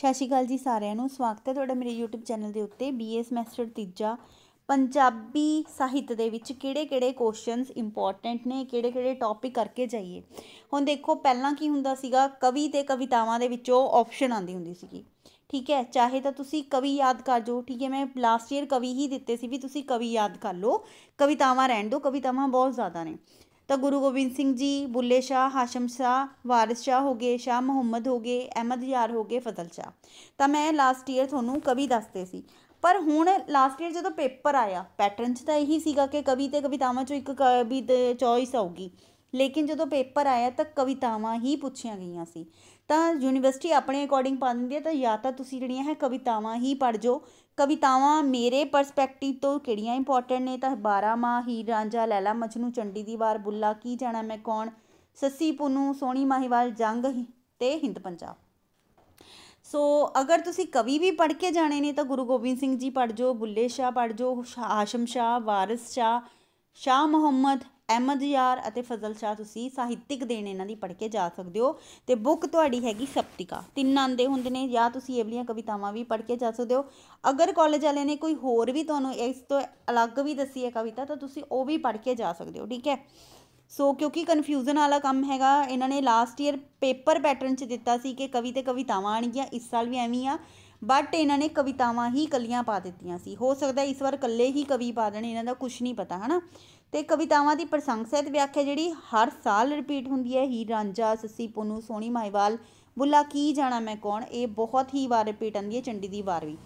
ਸਤਿ ਸ਼੍ਰੀ ਅਕਾਲ ਜੀ ਸਾਰਿਆਂ ਨੂੰ ਸਵਾਗਤ ਹੈ ਤੁਹਾਡਾ ਮੇਰੇ YouTube ਚੈਨਲ ਦੇ ਉੱਤੇ BA ਸਮੈਸਟਰ ਤੀਜਾ ਪੰਜਾਬੀ ਸਾਹਿਤ ਦੇ ਵਿੱਚ ਕਿਹੜੇ-ਕਿਹੜੇ ਕੁਐਸਚਨਸ ਇੰਪੋਰਟੈਂਟ ਨੇ ਕਿਹੜੇ-ਕਿਹੜੇ ਟੌਪਿਕ ਕਰਕੇ ਜਾਈਏ ਹੁਣ ਦੇਖੋ ਪਹਿਲਾਂ ਕੀ ਹੁੰਦਾ ਸੀਗਾ ਕਵੀ ਤੇ ਕਵਿਤਾਵਾਂ ਦੇ ਵਿੱਚੋਂ ਆਪਸ਼ਨ ਆਉਂਦੀ ਹੁੰਦੀ ਸੀਗੀ ਠੀਕ ਹੈ ਚਾਹੇ ਤਾਂ ਤੁਸੀਂ ਕਵੀ ਯਾਦ ਕਰ ਜੋ ਠੀਕ ਹੈ ਮੈਂ ਲਾਸਟ ਈਅਰ ਕਵੀ ਹੀ ਦਿੱਤੇ ਸੀ ਵੀ ਤੁਸੀਂ ਕਵੀ ਯਾਦ ਕਰ ਲਓ ਕਵਿਤਾਵਾਂ ਰਹਿਣ ਦਿਓ ਕਵਿਤਾਵਾਂ ਬਹੁਤ ਜ਼ਿਆਦਾ ਨੇ ਤਾਂ ਗੁਰੂ ਗੋਬਿੰਦ ਸਿੰਘ ਜੀ ਬੁੱਲੇ ਸ਼ਾਹ ਹਾਸ਼ਮ ਸ਼ਾਹ ਵਾਰਿਸ ਸ਼ਾਹ ਹੋ ਗਏ ਸ਼ਾਹ ਮੁਹੰਮਦ ਹੋ ਗਏ ਅਹਿਮਦ ਯਾਰ ਹੋ ਗਏ ਫਜ਼ਲ ਸ਼ਾਹ ਤਾਂ ਮੈਂ ਲਾਸਟ ਈਅਰ ਤੁਹਾਨੂੰ ਕਵੀ ਦੱਸਦੇ ਸੀ ਪਰ ਹੁਣ ਲਾਸਟ ਈਅਰ ਜਦੋਂ ਪੇਪਰ ਆਇਆ ਪੈਟਰਨ 'ਚ ਤਾਂ ਇਹੀ ਸੀਗਾ ਕਿ ਕਵੀ ਤੇ ਕਵਿਤਾਵਾਂ 'ਚੋਂ ਇੱਕ ਕਵੀ ਦੇ ਚੋਇਸ ਆਊਗੀ ਲੇਕਿਨ ਜਦੋਂ ਪੇਪਰ ਆਇਆ ਤਾਂ ਕਵਿਤਾਵਾਂ ਹੀ ਪੁੱਛੀਆਂ ਗਈਆਂ ਸੀ ਤਾਂ ਯੂਨੀਵਰਸਿਟੀ ਆਪਣੇ ਅਕੋਰਡਿੰਗ ਪਾ ਦਿੰਦੀ ਹੈ ਤਾਂ ਜਾਂ ਤਾਂ ਤੁਸੀਂ ਜਿਹੜੀਆਂ ਹੈ ਕਵਿਤਾਵਾਂ ਹੀ ਪੜ ਜੋ ਕਵਿਤਾਵਾਂ ਮੇਰੇ ਪਰਸਪੈਕਟਿਵ ਤੋਂ ਕਿਹੜੀਆਂ ਇੰਪੋਰਟੈਂਟ ਨੇ ਤਾਂ 12 ਮਾਹ ਹੀਰ ਰਾਂਝਾ ਲੈਲਾ ਮਜਨੂ ਚੰਡੀ ਦੀ ਵਾਰ ਬੁੱਲਾ ਕੀ ਜਾਣਾ ਮੈਂ ਕੌਣ ਸੱਸੀ ਪੁੰਨੂ ਸੋਣੀ ਮਾਹੀਵਾਲ ਜੰਗ ਤੇ ਹਿੰਦ ਪੰਜਾਬ ਸੋ ਅਗਰ ਤੁਸੀਂ ਕਵੀ ਵੀ ਪੜ ਕੇ ਜਾਣੇ ਨੇ ਤਾਂ ਗੁਰੂ ਗੋਬਿੰਦ ਸਿੰਘ ਜੀ ਪੜ ਜੋ ਬੁੱਲੇ ਸ਼ਾਹ ਪੜ ਜੋ ਆਸ਼ਮ ਸ਼ਾਹ ਵਾਰਿਸ ਸ਼ਾਹ ਸ਼ਾਹ ਮੁਹੰਮਦ ਅਹਿਮਦ ਯਾਰ ਅਤੇ ਫਜ਼ਲ ਸ਼ਾਹ ਤੁਸੀਂ ਸਾਹਿਤਿਕ ਦੇਣ ਇਹਨਾਂ ਦੀ ਪੜ੍ਹ ਕੇ ਜਾ ਸਕਦੇ ਹੋ ਤੇ ਬੁੱਕ ਤੁਹਾਡੀ ਹੈਗੀ ਸਪਤਿਕਾ ਤਿੰਨ ਆਂਦੇ ਹੁੰਦੇ ਨੇ ਜਾਂ ਤੁਸੀਂ ਇਹਵਲੀਆਂ ਕਵਿਤਾਵਾਂ ਵੀ ਪੜ੍ਹ ਕੇ ਜਾ ਸਕਦੇ ਹੋ ਅਗਰ ਕਾਲਜ ਵਾਲਿਆਂ ਨੇ ਕੋਈ ਹੋਰ ਵੀ ਤੁਹਾਨੂੰ ਇਸ ਤੋਂ ਅਲੱਗ ਵੀ ਦੱਸੀ ਹੈ ਕਵਿਤਾ ਤਾਂ ਤੁਸੀਂ ਉਹ ਵੀ ਪੜ੍ਹ ਕੇ ਜਾ ਸਕਦੇ ਹੋ ਠੀਕ ਹੈ ਸੋ ਕਿਉਂਕਿ ਕਨਫਿਊਜ਼ਨ ਵਾਲਾ ਕੰਮ ਹੈਗਾ ਇਹਨਾਂ ਨੇ ਲਾਸਟ ਈਅਰ ਪੇਪਰ ਪੈਟਰਨ 'ਚ ਦਿੱਤਾ ਸੀ ਕਿ ਕਵੀ ਤੇ ਕਵਿਤਾਵਾਂ ਆਣਗੀਆਂ ਇਸ ਸਾਲ ਵੀ ਐਵੇਂ ਆ ਬਟ ਇਹਨਾਂ ਨੇ ਕਵਿਤਾਵਾਂ ਹੀ ਕੱਲੀਆਂ ਪਾ ਦਿੱਤੀਆਂ ਸੀ ਹੋ ਸਕਦਾ ਇਸ ਵਾਰ ਕੱਲੇ ਹੀ ਕਵੀ ਪਾ ਦੇਣ ਇਹਨਾਂ ਦਾ ਕੁਝ ਨਹੀਂ ਪਤਾ ਹਨਾ ਤੇ ਕਵਿਤਾਵਾਂ ਦੀ ਪ੍ਰਸੰਗ ਸਹਿਤ ਵਿਆਖਿਆ ਜਿਹੜੀ ਹਰ ਸਾਲ ਰਿਪੀਟ ਹੁੰਦੀ ਹੈ ਹੀਰ ਰਾਂਝਾ ਸੱਸੀ ਪੁੰਨੂ ਸੋਹਣੀ ਮਾਈਵਾਲ ਬੁੱਲਾ ਕੀ ਜਾਣਾ ਮੈਂ ਕੌਣ ਇਹ ਬਹੁਤ ਹੀ ਵਾਰ ਰਿਪੀਟ ਆਂਦੀ ਹੈ ਚੰਡੀ ਦੀ ਵਾਰ ਵੀ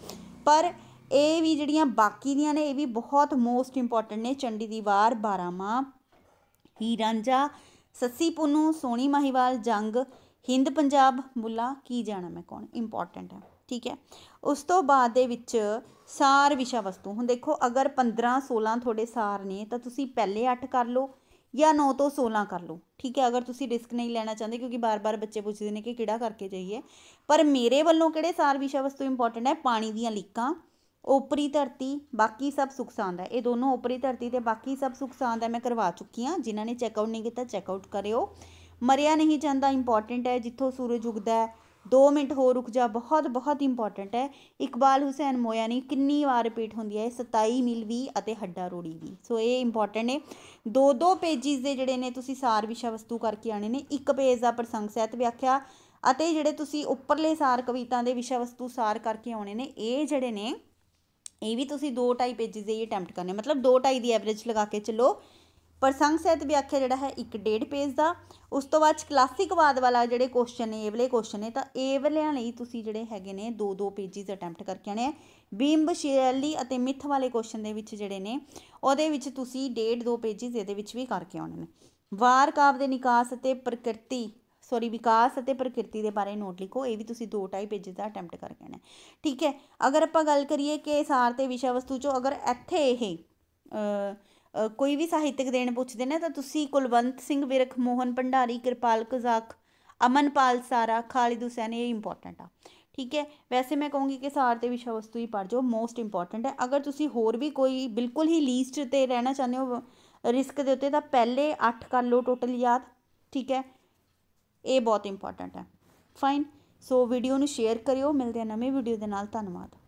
ਪਰ ਇਹ ਵੀ ਜਿਹੜੀਆਂ ਬਾਕੀ ਦੀਆਂ ਨੇ ਇਹ ਵੀ ਬਹੁਤ ਮੋਸਟ ਇੰਪੋਰਟੈਂਟ ਨੇ ਚੰਡੀ ਦੀ ਵਾਰ 12 ਮਾ ਹੀਰ ਰਾਂਝਾ ਸੱਸੀ ਪੁੰਨੂ ਸੋਹਣੀ ਮਾਹੀਵਾਲ ਜੰਗ ਹਿੰਦ ਪੰਜਾਬ ਬੁੱਲਾ ਕੀ ਜਾਣਾ ਮੈਂ ਕੌਣ ਇੰਪੋਰਟੈਂਟ ਹੈ ਠੀਕ ਹੈ ਉਸ ਤੋਂ ਬਾਅਦ ਦੇ ਵਿੱਚ ਸਾਰ ਵਿਸ਼ਾ ਵਸਤੂ ਹੁਣ ਦੇਖੋ ਅਗਰ 15 16 ਤੁਹਾਡੇ ਸਾਰ ਨੇ ਤਾਂ ਤੁਸੀਂ ਪਹਿਲੇ 8 ਕਰ ਲਓ ਜਾਂ 9 ਤੋਂ 16 ਕਰ ਲਓ ਠੀਕ ਹੈ ਅਗਰ ਤੁਸੀਂ ਰਿਸਕ ਨਹੀਂ ਲੈਣਾ ਚਾਹੁੰਦੇ ਕਿਉਂਕਿ ਬਾਰ-ਬਾਰ ਬੱਚੇ ਪੁੱਛਦੇ ਨੇ ਕਿ ਕਿਹੜਾ ਕਰਕੇ ਜਾਈਏ ਪਰ ਮੇਰੇ ਵੱਲੋਂ ਕਿਹੜੇ ਸਾਰ ਵਿਸ਼ਾ ਵਸਤੂ ਇੰਪੋਰਟੈਂਟ ਹੈ ਪਾਣੀ ਦੀਆਂ ਲੀਕਾਂ ਉਪਰੀ ਧਰਤੀ ਬਾਕੀ ਸਭ ਸੁਖ ਸਾਂਦ ਹੈ ਇਹ ਦੋਨੋਂ ਉਪਰੀ ਧਰਤੀ ਤੇ ਬਾਕੀ ਸਭ ਸੁਖ ਸਾਂਦ ਹੈ ਮੈਂ ਕਰਵਾ ਚੁੱਕੀ ਹਾਂ ਜਿਨ੍ਹਾਂ ਨੇ ਚੈੱਕ ਆਊਟ ਨਹੀਂ ਕੀਤਾ ਚੈੱਕ ਆਊਟ ਕਰਿਓ ਮਰਿਆ ਨਹੀਂ ਜਾਂਦਾ ਇੰਪੋਰਟੈਂਟ ਹੈ ਜਿੱਥੋਂ ਸੂਰਜ ਉਗਦਾ ਹੈ 2 ਮਿੰਟ ਹੋਰ ਰੁਕ ਜਾ ਬਹੁਤ ਬਹੁਤ ਇੰਪੋਰਟੈਂਟ ਹੈ ਇਕਬਾਲ ਹੁਸੈਨ ਮੋਇਆਨੀ ਕਿੰਨੀ ਵਾਰ ਰਿਪੀਟ ਹੁੰਦੀ ਹੈ 27 ਮਿਲ ਵੀ ਅਤੇ ਹੱਡਾ ਰੋੜੀ ਵੀ ਸੋ ਇਹ ਇੰਪੋਰਟੈਂਟ ਨੇ ਦੋ ਦੋ ਪੇजेस ਦੇ ਜਿਹੜੇ ਨੇ ਤੁਸੀਂ ਸਾਰ ਵਿਸ਼ਾ ਵਸਤੂ ਕਰਕੇ ਆਣੇ ਨੇ ਇੱਕ ਪੇਜ ਦਾ ਪ੍ਰਸੰਗ ਸਹਿਤ ਵਿਆਖਿਆ ਅਤੇ ਜਿਹੜੇ ਤੁਸੀਂ ਉੱਪਰਲੇ ਸਾਰ ਕਵਿਤਾ ਦੇ ਵਿਸ਼ਾ ਵਸਤੂ ਸਾਰ ਕਰਕੇ ਆਉਣੇ ਨੇ ਇਹ ਜਿਹੜੇ ਨੇ ਇਹ ਵੀ ਤੁਸੀਂ ਦੋ 2.5 ਪੇजेस ਦੇ ਹੀ ਅਟੈਂਪਟ ਕਰਨੇ ਮਤਲਬ ਦੋ 2.5 ਦੀ ਐਵਰੇਜ ਲਗਾ ਕੇ ਚੱਲੋ ਪ੍ਰਸੰਗ ਸਹਿਤ ਵਿਆਖਿਆ ਜਿਹੜਾ ਹੈ ਇੱਕ ਡੇਢ ਪੇਜ ਦਾ ਉਸ ਤੋਂ ਬਾਅਦ ਕਲਾਸਿਕ ਵਾਦ ਵਾਲਾ ਜਿਹੜੇ ਕੁਐਸਚਨ ਨੇ ਇਹ ਵਾਲੇ ਕੁਐਸਚਨ ਨੇ ਤਾਂ ਇਹ ਵਾਲਿਆਂ ਲਈ ਤੁਸੀਂ ਜਿਹੜੇ ਹੈਗੇ ਨੇ ਦੋ ਦੋ ਪੇਜਿਸ ਅਟੈਂਪਟ ਕਰਕੇ ਆਣੇ ਆ ਬਿੰਬ ਸ਼ੈਲੀ ਅਤੇ ਮਿੱਥ ਵਾਲੇ ਕੁਐਸਚਨ ਦੇ ਵਿੱਚ ਜਿਹੜੇ ਨੇ ਉਹਦੇ ਵਿੱਚ ਤੁਸੀਂ ਡੇਢ ਦੋ ਪੇਜਿਸ ਇਹਦੇ ਵਿੱਚ ਵੀ ਕਰਕੇ ਆਉਣੇ ਨੇ ਵਾਰ ਕਾਵ ਦੇ ਨਿਕਾਸ ਅਤੇ ਪ੍ਰਕਿਰਤੀ ਸੌਰੀ ਵਿਕਾਸ ਅਤੇ ਪ੍ਰਕਿਰਤੀ ਦੇ ਬਾਰੇ ਨੋਟ ਲਿਖੋ ਇਹ ਵੀ ਤੁਸੀਂ ਦੋ ਟਾਈ ਪੇजेस ਦਾ ਅਟੈਂਪਟ ਕਰਕੇ ਆਣਾ ਠੀਕ ਹੈ ਅਗਰ ਆਪਾਂ ਗੱਲ ਕਰੀਏ ਕਿ ਸਾਰ ਤੇ ਵਿਸ਼ਾ ਵਸਤੂ ਚੋਂ ਅਗਰ ਇੱਥੇ ਇਹ ਕੋਈ ਵੀ ਸਾਹਿਤਕ ਦੇਣ ਪੁੱਛਦੇ ਨੇ ਤਾਂ ਤੁਸੀਂ ਕੁਲਵੰਤ ਸਿੰਘ ਵਿਰਖ ਮੋਹਨ ਭੰਡਾਰੀ ਕਿਰਪਾਲ ਕਜ਼ਾਕ ਅਮਨਪਾਲ ਸਾਰਾ ਖਾਲਿਦ ਹੁਸੈਨ ਇਹ ਇੰਪੋਰਟੈਂਟ ਆ ਠੀਕ ਹੈ ਵੈਸੇ ਮੈਂ ਕਹੂੰਗੀ ਕਿ ਸਾਰ ਤੇ ਵਿਸ਼ਾ ਵਸਤੂ ਹੀ ਪੜ੍ਹ ਜਾਓ ਮੋਸਟ ਇੰਪੋਰਟੈਂਟ ਹੈ ਅਗਰ ਤੁਸੀਂ ਹੋਰ ਵੀ ਕੋਈ ਬਿਲਕੁਲ ਹੀ ਲੀਸਟ ਤੇ ਰਹਿਣਾ ਚਾਹੁੰਦੇ ਹੋ ਰਿਸਕ ਦੇ ਉੱਤੇ ਤਾਂ ਪਹਿਲੇ 8 ਕਰ ਲਓ ਟੋਟਲ ਯਾਦ ਠੀਕ ਹੈ ਇਹ ਬਹੁਤ ਇੰਪੋਰਟੈਂਟ ਹੈ ਫਾਈਨ ਸੋ ਵੀਡੀਓ ਨੂੰ ਸ਼ੇਅਰ ਕਰਿਓ ਮਿਲਦੇ ਆ ਨਵੇਂ ਵੀਡੀਓ ਦੇ ਨਾਲ ਧੰਨਵਾਦ